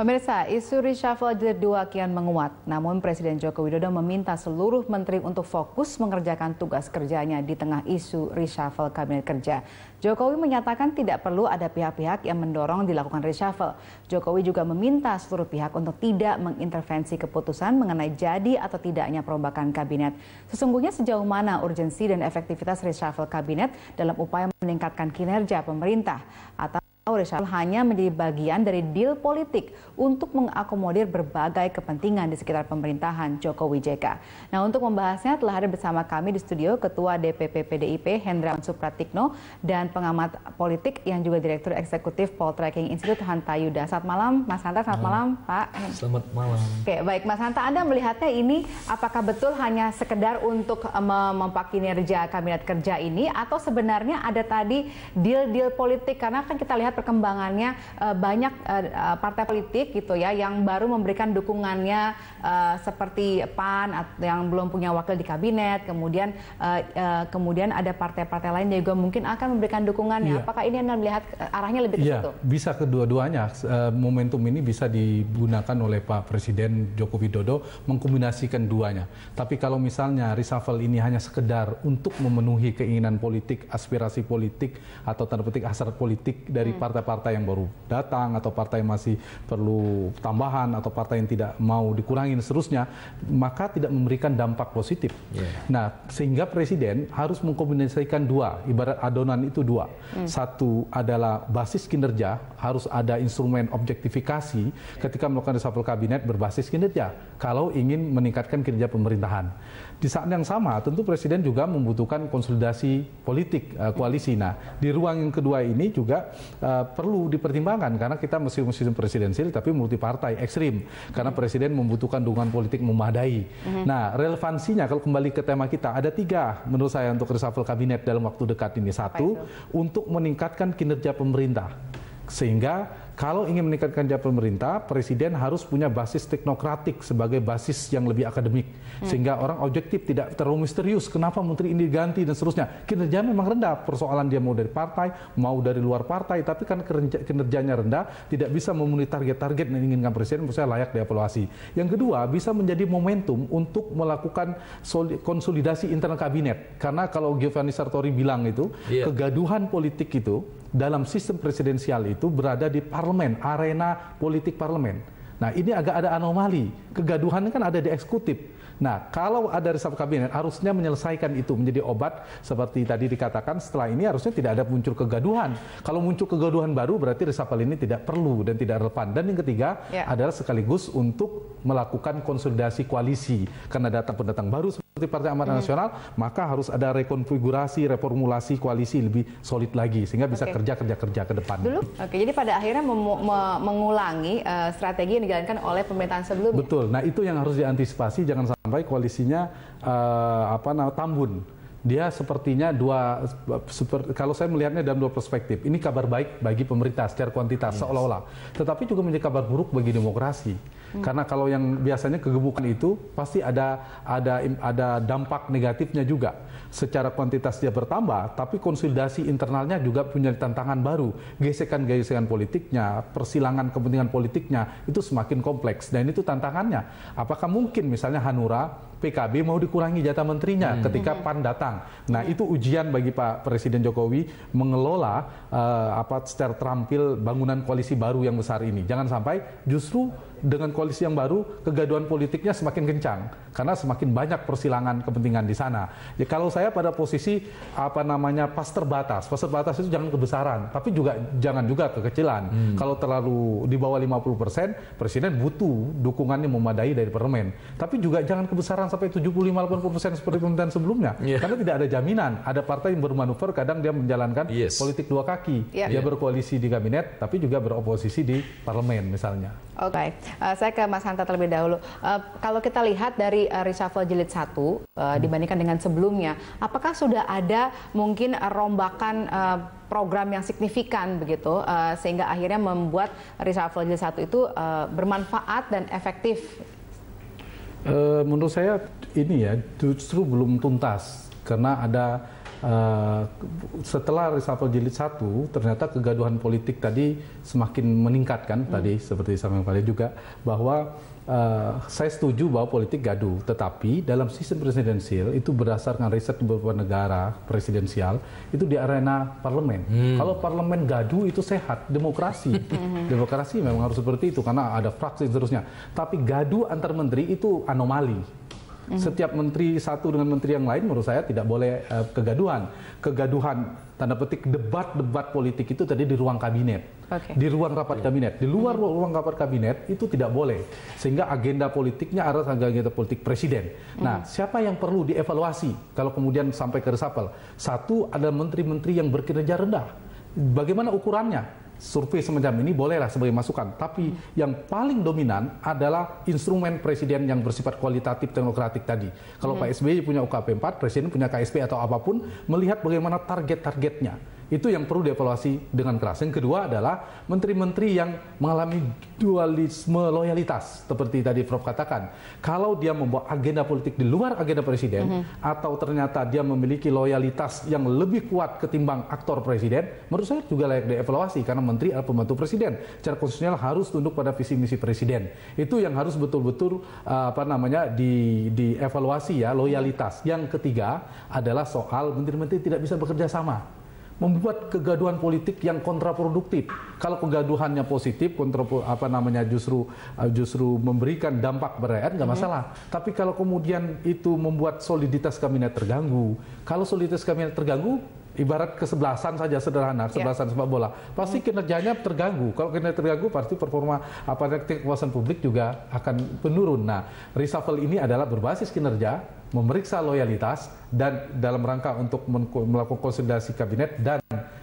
Pemirsa, isu reshuffle jilid 2 kian menguat. Namun Presiden Joko Widodo meminta seluruh menteri untuk fokus mengerjakan tugas kerjanya di tengah isu reshuffle kabinet kerja. Jokowi menyatakan tidak perlu ada pihak-pihak yang mendorong dilakukan reshuffle. Jokowi juga meminta seluruh pihak untuk tidak mengintervensi keputusan mengenai jadi atau tidaknya perombakan kabinet. Sesungguhnya sejauh mana urgensi dan efektivitas reshuffle kabinet dalam upaya meningkatkan kinerja pemerintah atau Rizal hanya menjadi bagian dari deal politik untuk mengakomodir berbagai kepentingan di sekitar pemerintahan Jokowi JK. Nah untuk membahasnya telah hadir bersama kami di studio Ketua DPP PDIP Hendra Supratikno dan pengamat politik yang juga Direktur Eksekutif Poltreking Institute Hanta Yuda. Selamat malam Mas Hanta, selamat malam, Pak. Selamat malam. Oke baik Mas Hanta, Anda melihatnya ini apakah betul hanya sekedar untuk eh, memakai kinerja Kabinet Kerja ini atau sebenarnya ada tadi deal-deal politik karena kan kita lihat melihat perkembangannya uh, banyak uh, partai politik gitu ya yang baru memberikan dukungannya uh, seperti PAN yang belum punya wakil di kabinet, kemudian uh, uh, kemudian ada partai-partai lain juga mungkin akan memberikan dukungannya. Yeah. Apakah ini Anda melihat arahnya lebih ke yeah, situ? Bisa kedua-duanya. Uh, momentum ini bisa digunakan oleh Pak Presiden Joko Widodo mengkombinasikan duanya. Tapi kalau misalnya reshuffle ini hanya sekedar untuk memenuhi keinginan politik, aspirasi politik atau tanda petik hasrat politik dari partai-partai yang baru datang atau partai yang masih perlu tambahan atau partai yang tidak mau dikurangi dan seterusnya, maka tidak memberikan dampak positif. Yeah. Nah, sehingga presiden harus mengkombinasikan dua, ibarat adonan itu dua. Mm. Satu adalah basis kinerja, harus ada instrumen objektifikasi ketika melakukan reshuffle kabinet berbasis kinerja kalau ingin meningkatkan kinerja pemerintahan. Di saat yang sama, tentu presiden juga membutuhkan konsolidasi politik eh, koalisi. Nah, di ruang yang kedua ini juga uh, Eh, perlu dipertimbangkan karena kita mesti musim presidensil tapi multi partai ekstrim karena presiden membutuhkan dukungan politik memadai. Mm-hmm. Nah relevansinya kalau kembali ke tema kita ada tiga menurut saya untuk reshuffle kabinet dalam waktu dekat ini satu untuk meningkatkan kinerja pemerintah sehingga kalau ingin meningkatkan jabatan pemerintah, presiden harus punya basis teknokratik sebagai basis yang lebih akademik. Hmm. Sehingga orang objektif tidak terlalu misterius kenapa menteri ini diganti dan seterusnya. Kinerja memang rendah, persoalan dia mau dari partai, mau dari luar partai, tapi kan kinerjanya rendah, tidak bisa memenuhi target-target yang diinginkan presiden, menurut saya layak dievaluasi. Yang kedua, bisa menjadi momentum untuk melakukan konsolidasi internal kabinet. Karena kalau Giovanni Sartori bilang itu, yeah. kegaduhan politik itu dalam sistem presidensial itu berada di parlemen, arena politik parlemen. Nah, ini agak ada anomali. Kegaduhan kan ada di eksekutif. Nah, kalau ada reshuffle kabinet, harusnya menyelesaikan itu menjadi obat seperti tadi dikatakan. Setelah ini harusnya tidak ada muncul kegaduhan. Kalau muncul kegaduhan baru, berarti reshuffle ini tidak perlu dan tidak relevan. Dan yang ketiga ya. adalah sekaligus untuk melakukan konsolidasi koalisi karena datang pendatang baru seperti Partai Amanat hmm. Nasional, maka harus ada rekonfigurasi, reformulasi koalisi lebih solid lagi sehingga bisa kerja-kerja-kerja ke depan. Dulu, oke. jadi pada akhirnya me mengulangi uh, strategi yang dijalankan oleh pemerintahan sebelumnya. Betul. Nah itu yang harus diantisipasi. Jangan sampai koalisinya uh, apa namanya tambun. Dia sepertinya dua super, kalau saya melihatnya dalam dua perspektif. Ini kabar baik bagi pemerintah secara kuantitas yes. seolah-olah, tetapi juga menjadi kabar buruk bagi demokrasi Hmm. Karena kalau yang biasanya kegemukan itu pasti ada ada ada dampak negatifnya juga. Secara kuantitas dia bertambah, tapi konsolidasi internalnya juga punya tantangan baru. Gesekan-gesekan politiknya, persilangan kepentingan politiknya itu semakin kompleks dan itu tantangannya. Apakah mungkin misalnya Hanura PKB mau dikurangi jatah menterinya hmm. ketika hmm. PAN datang. Nah, itu ujian bagi Pak Presiden Jokowi mengelola uh, apa secara terampil bangunan koalisi baru yang besar ini. Jangan sampai justru dengan koalisi yang baru kegaduhan politiknya semakin kencang karena semakin banyak persilangan kepentingan di sana. Ya, kalau saya pada posisi apa namanya pas terbatas, pas terbatas itu jangan kebesaran, tapi juga jangan juga kekecilan. Hmm. Kalau terlalu di bawah 50 presiden butuh dukungannya memadai dari parlemen. Tapi juga jangan kebesaran sampai 75-80% seperti pemerintahan sebelumnya. Yeah. Karena tidak ada jaminan. Ada partai yang bermanuver, kadang dia menjalankan yes. politik dua kaki. Yeah. Dia yeah. berkoalisi di kabinet, tapi juga beroposisi di parlemen misalnya. Oke, okay. uh, eh, saya ke Mas Hanta terlebih dahulu. Uh, kalau kita lihat dari uh, reshuffle jilid 1 uh, hmm. dibandingkan dengan sebelumnya, apakah sudah ada mungkin rombakan uh, program yang signifikan begitu sehingga akhirnya membuat reshuffle jilid satu itu bermanfaat dan efektif Uh, menurut saya ini ya justru belum tuntas karena ada uh, setelah reshuffle jilid satu ternyata kegaduhan politik tadi semakin meningkat kan hmm. tadi seperti sama yang juga bahwa Uh, saya setuju bahwa politik gaduh, tetapi dalam sistem presidensial itu berdasarkan riset di beberapa negara presidensial itu di arena parlemen. Hmm. Kalau parlemen gaduh itu sehat, demokrasi, demokrasi memang harus seperti itu karena ada fraksi dan seterusnya. Tapi gaduh antar menteri itu anomali. Hmm. Setiap menteri satu dengan menteri yang lain menurut saya tidak boleh uh, kegaduhan. Kegaduhan tanda petik debat-debat politik itu tadi di ruang kabinet okay. di ruang rapat kabinet. Di luar hmm. ruang rapat kabinet itu tidak boleh. Sehingga agenda politiknya arah agenda politik presiden. Hmm. Nah, siapa yang perlu dievaluasi kalau kemudian sampai ke resapel? Satu, ada menteri-menteri yang berkinerja rendah. Bagaimana ukurannya? survei semacam ini bolehlah sebagai masukan. Tapi yang paling dominan adalah instrumen presiden yang bersifat kualitatif teknokratik tadi. Kalau hmm. Pak SBY punya UKP 4, presiden punya KSP atau apapun, melihat bagaimana target-targetnya itu yang perlu dievaluasi dengan keras. Yang kedua adalah menteri-menteri yang mengalami dualisme loyalitas seperti tadi Prof katakan. Kalau dia membuat agenda politik di luar agenda presiden mm -hmm. atau ternyata dia memiliki loyalitas yang lebih kuat ketimbang aktor presiden, menurut saya juga layak dievaluasi karena menteri adalah pembantu presiden. Secara konstitusional harus tunduk pada visi misi presiden. Itu yang harus betul-betul eh, apa namanya di dievaluasi ya loyalitas. Yang ketiga adalah soal menteri-menteri tidak bisa bekerja sama membuat kegaduhan politik yang kontraproduktif. Kalau kegaduhannya positif, kontra apa namanya justru uh, justru memberikan dampak berat nggak mhm. masalah. Mm -hmm. Tapi kalau kemudian itu membuat soliditas kabinet terganggu, kalau soliditas kabinet terganggu, ibarat kesebelasan saja sederhana, kesebelasan iya. yeah. sepak bola. Pasti mhm. kinerjanya terganggu. Kalau kinerja terganggu pasti performa apa kekuasaan publik juga akan menurun. Nah, reshuffle ini adalah berbasis kinerja memeriksa loyalitas dan dalam rangka untuk melakukan konsolidasi kabinet dan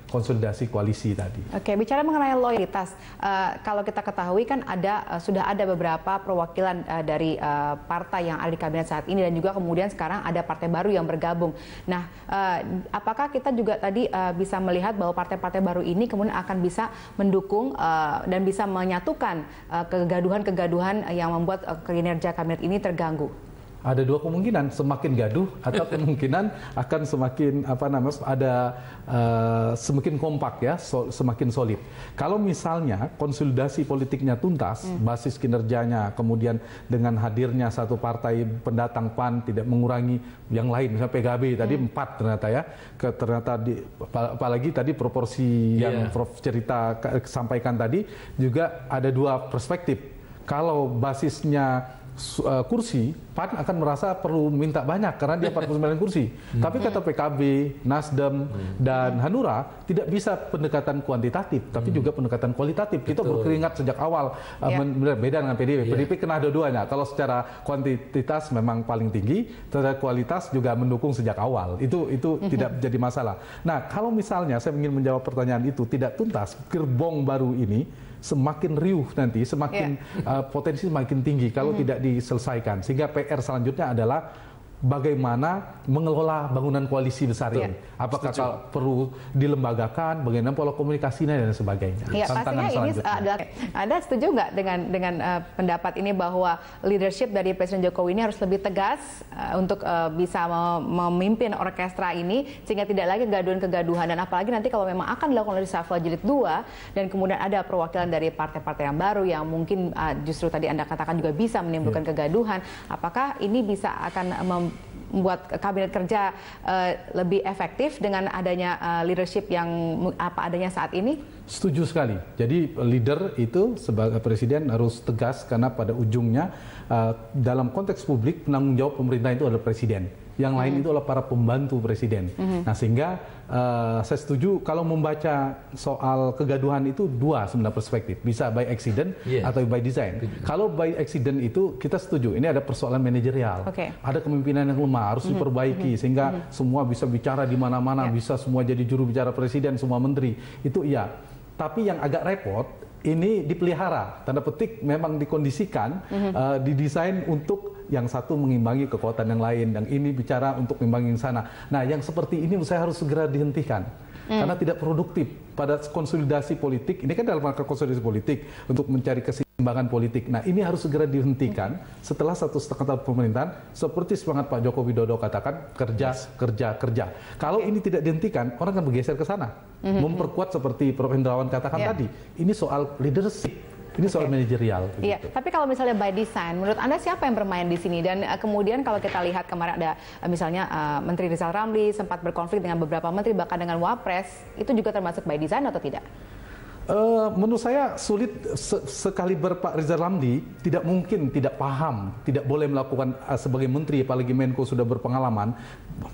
konsolidasi koalisi tadi. Oke, bicara mengenai loyalitas, uh, kalau kita ketahui kan ada uh, sudah ada beberapa perwakilan uh, dari uh, partai yang ada di kabinet saat ini dan juga kemudian sekarang ada partai baru yang bergabung. Nah, uh, apakah kita juga tadi uh, bisa melihat bahwa partai-partai baru ini kemudian akan bisa mendukung uh, dan bisa menyatukan kegaduhan-kegaduhan uh, yang membuat uh, kinerja kabinet ini terganggu? ada dua kemungkinan semakin gaduh atau kemungkinan akan semakin apa namanya ada uh, semakin kompak ya so, semakin solid kalau misalnya konsolidasi politiknya tuntas hmm. basis kinerjanya kemudian dengan hadirnya satu partai pendatang PAN tidak mengurangi yang lain misalnya PKB hmm. tadi empat ternyata ya ke, ternyata di apalagi tadi proporsi yeah. yang iya. Prof cerita eh, sampaikan tadi juga ada dua perspektif kalau basisnya Eh, kursi, PAN akan merasa perlu minta banyak karena dia 49 kursi. Hmm. Tapi kata PKB, Nasdem, hmm. dan Hanura tidak bisa pendekatan kuantitatif, tapi hmm. juga pendekatan kualitatif. Betul. Kita berkeringat sejak awal uh, beda dengan PDIP. Yeah. PDIP iya. kena dua-duanya. Kalau secara kuantitas memang paling tinggi, secara kualitas juga mendukung sejak awal. Itu itu hmm. tidak jadi masalah. Nah, kalau misalnya saya ingin menjawab pertanyaan itu tidak tuntas, gerbong baru ini semakin riuh nanti, semakin yeah. Ya. uh, potensi semakin tinggi kalau mm -hmm. tidak diselesaikan. Sehingga PR selanjutnya adalah bagaimana mengelola bangunan koalisi besar ini. Ya. Apakah Setuju. perlu dilembagakan, bagaimana pola komunikasinya dan sebagainya. Ya, Tantangan pastinya ini adalah Anda setuju nggak dengan dengan uh, pendapat ini bahwa leadership dari Presiden Jokowi ini harus lebih tegas uh, untuk uh, bisa memimpin orkestra ini sehingga tidak lagi kegaduhan-kegaduhan dan apalagi nanti kalau memang akan dilakukan oleh reshuffle jilid 2 dan kemudian ada perwakilan dari partai-partai yang baru yang mungkin uh, justru tadi Anda katakan juga bisa menimbulkan ya. kegaduhan, apakah ini bisa akan mem membuat kabinet kerja uh, lebih efektif dengan adanya uh, leadership yang apa adanya saat ini? Setuju sekali. Jadi leader itu sebagai presiden harus tegas karena pada ujungnya uh, dalam konteks publik penanggung jawab pemerintah itu adalah presiden yang lain -hmm. itu adalah para pembantu presiden. -hmm. Nah sehingga uh, saya setuju kalau membaca soal kegaduhan itu dua sebenarnya perspektif, bisa by accident yes. atau by design. Kalau by accident itu kita setuju, ini ada persoalan manajerial, okay. ada kepemimpinan yang lemah harus -hmm. diperbaiki mm-hmm. sehingga -hmm. semua bisa bicara di mana-mana, yeah. bisa semua jadi juru bicara presiden, semua menteri itu iya. Tapi yang agak repot ini dipelihara, tanda petik memang dikondisikan, mm-hmm. uh, didesain untuk yang satu mengimbangi kekuatan yang lain, Dan ini bicara untuk mengimbangi sana. Nah, yang seperti ini saya harus segera dihentikan hmm. karena tidak produktif pada konsolidasi politik. Ini kan dalam rangka konsolidasi politik untuk mencari keseimbangan politik. Nah ini harus segera dihentikan setelah satu setengah tahun pemerintahan seperti semangat Pak Joko Widodo katakan kerja yes. kerja kerja. Kalau okay. ini tidak dihentikan orang akan bergeser ke sana, mm -hmm. memperkuat seperti Prof Hendrawan katakan yeah. tadi. Ini soal leadership ini soal okay. manajerial. Iya. Gitu. Tapi kalau misalnya by design, menurut anda siapa yang bermain di sini? Dan uh, kemudian kalau kita lihat kemarin ada uh, misalnya uh, Menteri Rizal Ramli sempat berkonflik dengan beberapa menteri bahkan dengan Wapres, itu juga termasuk by design atau tidak? Uh, menurut saya sulit se sekali Pak Rizal Ramli tidak mungkin tidak paham, tidak boleh melakukan uh, sebagai menteri apalagi Menko sudah berpengalaman.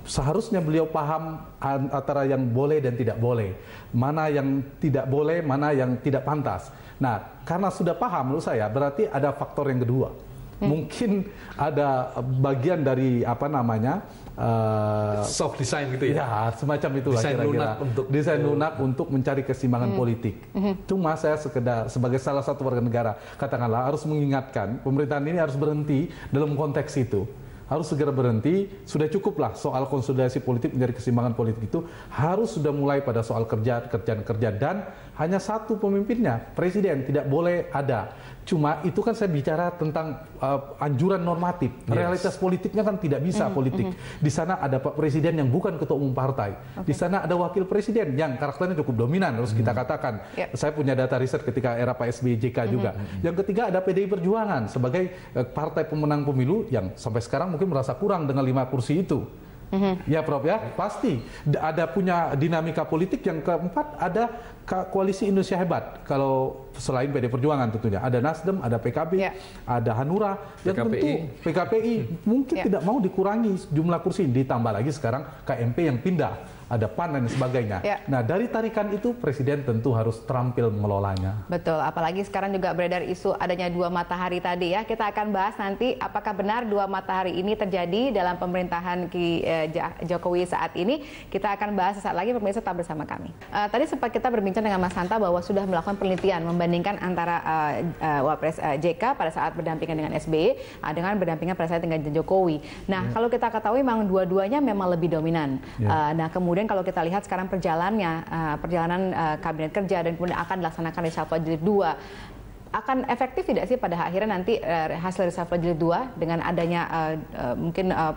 Seharusnya beliau paham antara yang boleh dan tidak boleh, mana yang tidak boleh, mana yang tidak pantas. Nah, karena sudah paham menurut saya, berarti ada faktor yang kedua. Hmm. Mungkin ada bagian dari apa namanya uh, soft design gitu ya? Ya, semacam itu lah kira-kira. Lunak untuk desain oh. lunak untuk mencari keseimbangan hmm. politik. Hmm. Cuma saya sekedar sebagai salah satu warga negara katakanlah harus mengingatkan pemerintahan ini harus berhenti dalam konteks itu harus segera berhenti. Sudah cukuplah soal konsolidasi politik menjadi keseimbangan politik itu harus sudah mulai pada soal kerja kerjaan kerja dan hanya satu pemimpinnya presiden tidak boleh ada. Cuma itu kan saya bicara tentang uh, anjuran normatif. Yes. Realitas politiknya kan tidak bisa mm -hmm. politik. Mm -hmm. Di sana ada Pak Presiden yang bukan ketua umum partai. Okay. Di sana ada wakil presiden yang karakternya cukup dominan harus mm -hmm. kita mm-hmm. katakan. Yep. Ya. Saya punya data riset ketika era Pak SBY JK mm -hmm. juga. Mm-hmm. Yang ketiga ada PDI Perjuangan sebagai uh, partai pemenang pemilu yang sampai sekarang mungkin merasa kurang dengan lima kursi itu hmm Ya Prof ya, pasti ada punya dinamika politik yang keempat ada koalisi Indonesia hebat. Kalau selain PD Perjuangan tentunya ada Nasdem, ada PKB, yeah. ada Hanura yang tentu PKPI mungkin yeah. tidak mau dikurangi jumlah kursi ditambah lagi sekarang KMP yang pindah ada PAN dan sebagainya. Ya. Nah, dari tarikan itu presiden tentu harus terampil mengelolanya. Betul, apalagi sekarang juga beredar isu adanya dua matahari tadi ya. Kita akan bahas nanti apakah benar dua matahari ini terjadi dalam pemerintahan Ki eh, Jokowi saat ini. Kita akan bahas sesaat lagi pemirsa tetap bersama kami. Uh, tadi sempat kita berbincang dengan Mas Hanta bahwa sudah melakukan penelitian membandingkan antara uh, uh, Wapres uh, JK pada saat berdampingan dengan SBY uh, dengan berdampingan pada saat dengan Jokowi. Nah, ya. kalau kita ketahui memang dua-duanya memang lebih dominan. Ya. Uh, nah, kemudian kemudian kalau kita lihat sekarang perjalannya uh, perjalanan uh, kabinet kerja dan kemudian akan dilaksanakan reshuffle jilid 2 akan efektif tidak sih pada akhirnya nanti uh, hasil reshuffle jilid 2 dengan adanya uh, uh, mungkin uh,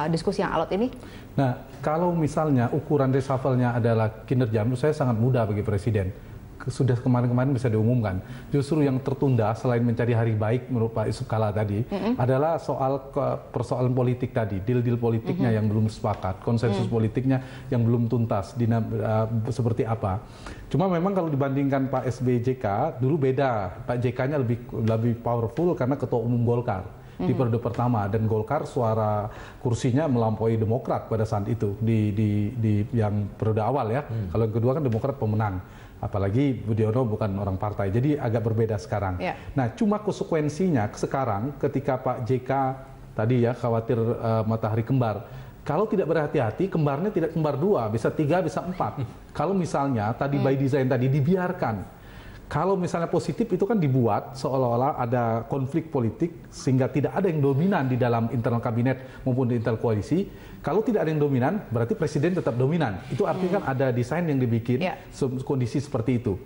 uh, diskusi yang alot ini? Nah, kalau misalnya ukuran reshuffle-nya adalah kinerja, menurut saya sangat mudah bagi Presiden sudah kemarin-kemarin bisa diumumkan. Justru yang tertunda selain mencari hari baik menurut Pak Yusuf Kala tadi mm-hmm. adalah soal persoalan politik tadi, deal-deal politiknya mm-hmm. yang belum sepakat, konsensus mm-hmm. politiknya yang belum tuntas, dinam, uh, eh, seperti apa. Cuma memang kalau dibandingkan Pak SBJK dulu beda, Pak JK-nya lebih lebih powerful karena ketua umum Golkar di periode pertama dan Golkar suara kursinya melampaui Demokrat pada saat itu di di, di yang periode awal ya. Hmm. Kalau yang kedua kan Demokrat pemenang apalagi Budiono bukan orang partai. Jadi agak berbeda sekarang. Ya. Nah, cuma konsekuensinya sekarang ketika Pak JK tadi ya khawatir uh, matahari kembar. Kalau tidak berhati-hati, kembarnya tidak kembar dua, bisa tiga, bisa empat. Kalau misalnya tadi hmm. by design tadi dibiarkan, kalau misalnya positif itu kan dibuat seolah-olah ada konflik politik sehingga tidak ada yang dominan di dalam internal kabinet maupun di internal koalisi. Kalau tidak ada yang dominan, berarti presiden tetap dominan. Itu artinya hmm. kan ada desain yang dibikin yeah. kondisi seperti itu.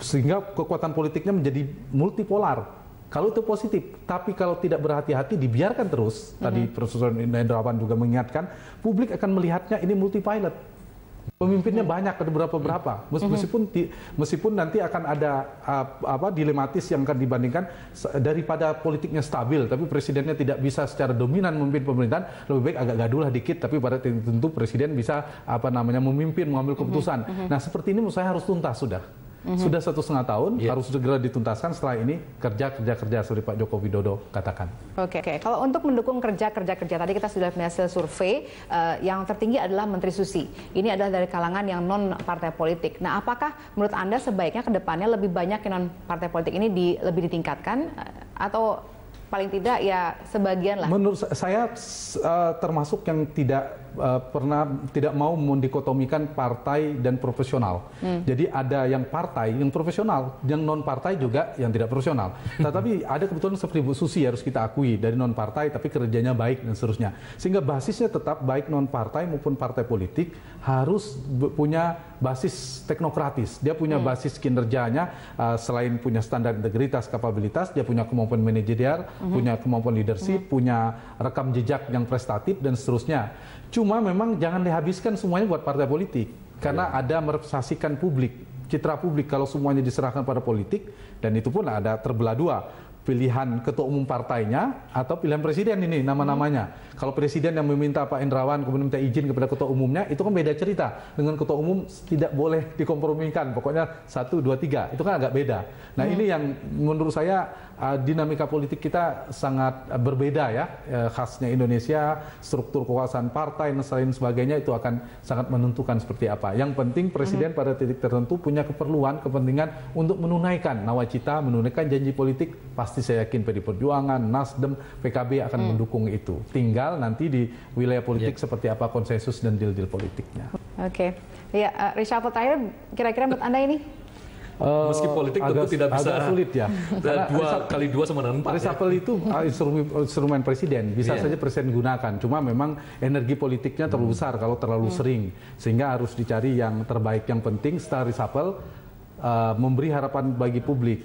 Sehingga kekuatan politiknya menjadi multipolar kalau itu positif, tapi kalau tidak berhati-hati dibiarkan terus. Mm -hmm. Tadi Profesor Indrawan juga mengingatkan, publik akan melihatnya ini multi pilot Pemimpinnya banyak ada berapa berapa. Iya. Mhm. Meskipun di, meskipun nanti akan ada uh, apa dilematis yang akan dibandingkan daripada politiknya stabil tapi presidennya tidak bisa secara dominan memimpin pemerintahan, lebih baik agak lah dikit tapi pada tentu presiden bisa apa namanya memimpin mengambil mhm. keputusan. Mhm. Nah, seperti ini menurut saya harus tuntas sudah. -hmm. Sudah satu setengah tahun yeah. harus segera dituntaskan setelah ini kerja kerja kerja seperti Pak Joko Widodo katakan. Oke, okay. okay. kalau untuk mendukung kerja kerja kerja tadi kita sudah punya hasil survei uh, yang tertinggi adalah Menteri Susi. Ini adalah dari kalangan yang non partai politik. Nah, apakah menurut anda sebaiknya kedepannya lebih banyak yang non partai politik ini di, lebih ditingkatkan uh, atau paling tidak ya sebagian lah. Menurut saya uh, termasuk yang tidak uh, pernah tidak mau mendikotomikan partai dan profesional. Hmm. Jadi ada yang partai, yang profesional, yang non partai juga yang tidak profesional. Tetapi ada kebetulan seperti Bu Susi harus kita akui dari non partai tapi kerjanya baik dan seterusnya. Sehingga basisnya tetap baik non partai maupun partai politik harus punya basis teknokratis. Dia punya hmm. basis kinerjanya uh, selain punya standar integritas, kapabilitas, dia punya kemampuan manajerial, hmm. punya kemampuan leadership, hmm. punya rekam jejak yang prestatif dan seterusnya. Cuma memang jangan dihabiskan semuanya buat partai politik karena yeah. ada merepresentasikan publik citra publik kalau semuanya diserahkan pada politik dan itu pun ada terbelah dua pilihan ketua umum partainya atau pilihan presiden ini nama-namanya. Hmm. Kalau presiden yang meminta Pak Indrawan kemudian minta izin kepada ketua umumnya, itu kan beda cerita. Dengan ketua umum tidak boleh dikompromikan, pokoknya satu, dua, tiga, itu kan agak beda. Nah hmm. ini yang menurut saya uh, dinamika politik kita sangat berbeda ya, uh, khasnya Indonesia, struktur kekuasaan partai dan lain sebagainya itu akan sangat menentukan seperti apa. Yang penting presiden hmm. pada titik tertentu punya keperluan, kepentingan untuk menunaikan nawacita, menunaikan janji politik pasti pasti saya yakin PD Perjuangan, Nasdem, PKB akan hmm. mendukung itu. Tinggal nanti di wilayah politik yeah. seperti apa konsensus dan deal-deal politiknya. Oke. Okay. Ya, uh, reshuffle terakhir kira-kira menurut Anda ini Uh, Meski politik agak, tentu tidak bisa agak sulit ya. dua kali dua sama dengan empat. Reshuffle ya. itu ah, instrumen, instrumen presiden bisa yeah. saja presiden gunakan. Cuma memang energi politiknya terlalu hmm. besar kalau terlalu hmm. sering, sehingga harus dicari yang terbaik yang penting setelah reshuffle uh, memberi harapan bagi publik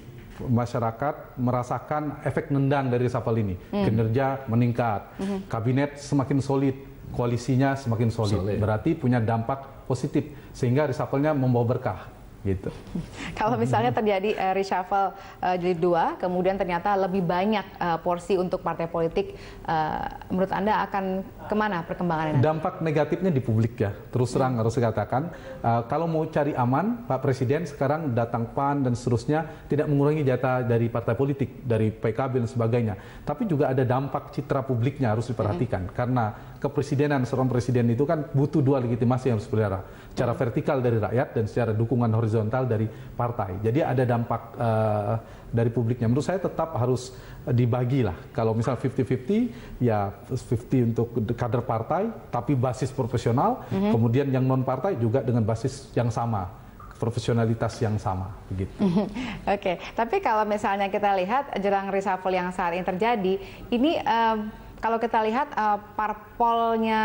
masyarakat merasakan efek nendang dari reshuffle ini. Hmm. Kinerja meningkat, hmm. kabinet semakin solid, koalisinya semakin solid. solid. Berarti punya dampak positif sehingga reshuffle-nya membawa berkah gitu. Kalau misalnya terjadi uh, reshuffle uh, eh, jadi dua, kemudian ternyata lebih banyak uh, porsi untuk partai politik, uh, menurut Anda akan kemana perkembangannya? Dampak negatifnya di publik ya, terus terang hmm. harus dikatakan. Uh, kalau mau cari aman, Pak Presiden sekarang datang PAN dan seterusnya, tidak mengurangi jatah dari partai politik, dari PKB dan sebagainya. Tapi juga ada dampak citra publiknya harus diperhatikan, hmm. karena kepresidenan seorang presiden itu kan butuh dua legitimasi yang harus dipelihara secara vertikal dari rakyat dan secara dukungan horizontal dari partai. Jadi ada dampak uh, dari publiknya. Menurut saya tetap harus dibagi lah. Kalau misal 50-50 ya 50 untuk kader partai tapi basis profesional, mm -hmm. kemudian yang non partai juga dengan basis yang sama profesionalitas yang sama begitu. Oke, okay. tapi kalau misalnya kita lihat jelang reshuffle yang saat ini terjadi, ini um, kalau kita lihat uh, parpolnya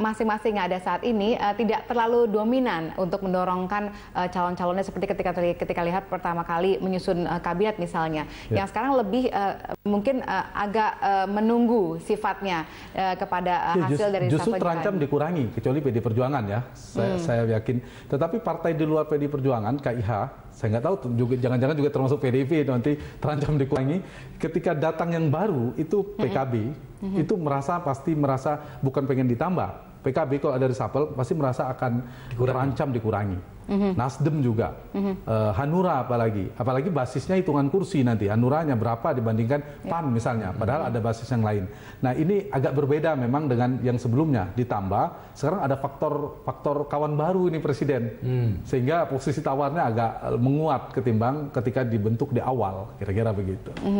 masing-masing nggak ada saat ini uh, tidak terlalu dominan untuk mendorongkan uh, calon-calonnya seperti ketika ketika lihat pertama kali menyusun uh, kabinet misalnya. Yeah. Yang sekarang lebih uh, mungkin uh, agak uh, menunggu sifatnya uh, kepada uh, hasil yeah, just, dari justru terancam jalan. dikurangi kecuali PD Perjuangan ya. Saya, hmm. saya yakin. Tetapi partai di luar PD Perjuangan KIH saya nggak tahu jangan-jangan juga termasuk PDIP nanti terancam dikurangi ketika datang yang baru itu PKB mm -hmm. itu merasa pasti merasa bukan pengen ditambah PKB kalau ada reshuffle pasti merasa akan dikurangi. terancam dikurangi -hmm. Nasdem juga, mm -hmm. uh, Hanura apalagi, apalagi basisnya hitungan kursi nanti, Hanuranya berapa dibandingkan yeah. PAN misalnya, padahal mm -hmm. ada basis yang lain. Nah ini agak berbeda memang dengan yang sebelumnya, ditambah sekarang ada faktor faktor kawan baru ini presiden, mm. sehingga posisi tawarnya agak eh, menguat ketimbang ketika dibentuk di awal, kira-kira begitu. Mm -hmm.